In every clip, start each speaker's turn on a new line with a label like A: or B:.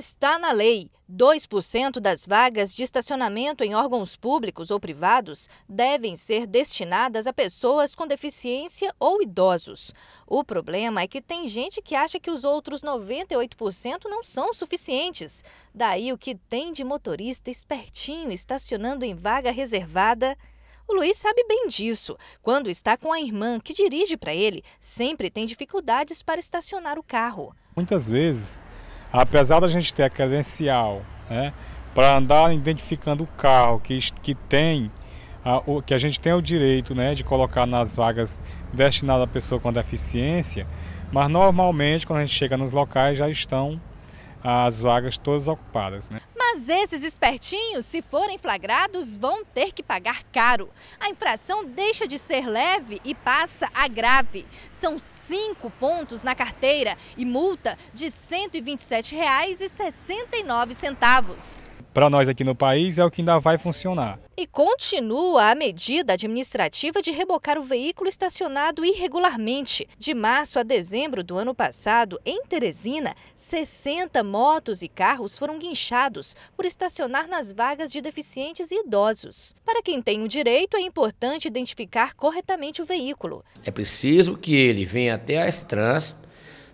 A: está na lei. 2% das vagas de estacionamento em órgãos públicos ou privados devem ser destinadas a pessoas com deficiência ou idosos. O problema é que tem gente que acha que os outros 98% não são suficientes. Daí o que tem de motorista espertinho estacionando em vaga reservada. O Luiz sabe bem disso. Quando está com a irmã que dirige para ele, sempre tem dificuldades para estacionar o carro.
B: Muitas vezes apesar da gente ter a credencial, né, para andar identificando o carro que, que tem, a, o, que a gente tem o direito né, de colocar nas vagas destinadas à pessoa com deficiência, mas normalmente quando a gente chega nos locais já estão as vagas todas ocupadas. Né?
A: Mas esses espertinhos, se forem flagrados, vão ter que pagar caro. A infração deixa de ser leve e passa a grave. São cinco pontos na carteira e multa de R$ 127,69
B: para nós aqui no país é o que ainda vai funcionar.
A: E continua a medida administrativa de rebocar o veículo estacionado irregularmente. De março a dezembro do ano passado, em Teresina, 60 motos e carros foram guinchados por estacionar nas vagas de deficientes e idosos. Para quem tem o direito, é importante identificar corretamente o veículo.
C: É preciso que ele venha até a S-Trans,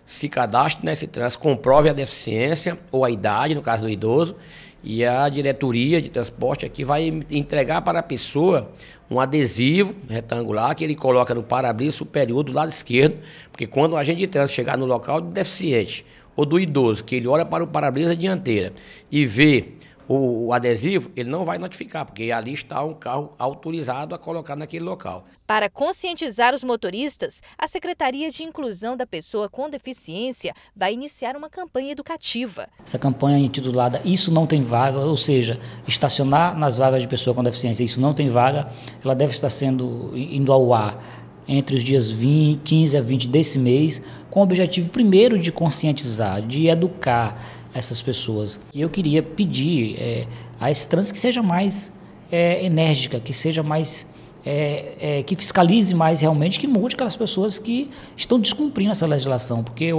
C: se cadastre na S-Trans, comprove a deficiência ou a idade, no caso do idoso, e a diretoria de transporte aqui vai entregar para a pessoa um adesivo retangular que ele coloca no para-brisa superior do lado esquerdo, porque quando o agente de trânsito chegar no local do deficiente ou do idoso, que ele olha para o para-brisa dianteira e vê o, o, adesivo, ele não vai notificar, porque ali está um
A: carro autorizado a colocar naquele local. Para conscientizar os motoristas, a Secretaria de Inclusão da Pessoa com Deficiência vai iniciar uma campanha educativa. Essa
D: campanha é intitulada Isso Não Tem Vaga, ou seja, estacionar nas vagas de pessoa com deficiência, isso não tem vaga, ela deve estar sendo indo ao ar entre os dias 20, 15 a 20 desse mês, com o objetivo primeiro de conscientizar, de educar, essas pessoas. E eu queria pedir é, a esse trânsito que seja mais é, enérgica, que seja mais é, é, que fiscalize mais realmente, que mude aquelas pessoas que estão descumprindo essa legislação, porque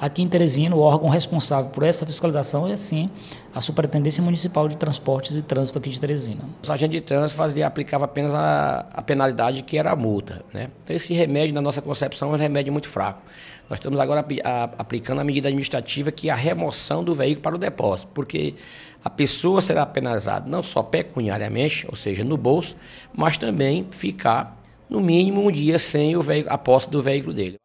D: aqui em Teresina o órgão responsável por essa fiscalização é sim a Superintendência Municipal de Transportes e Trânsito aqui de Teresina.
C: O sargento de trânsito fazia, aplicava apenas a, a penalidade que era a multa. Né? Então, esse remédio, na nossa concepção, é um remédio muito fraco. Nós estamos agora aplicando a medida administrativa que é a remoção do veículo para o depósito, porque a pessoa será penalizada não só pecuniariamente, ou seja, no bolso, mas também ficar no mínimo um dia sem o veículo, a posse do veículo dele.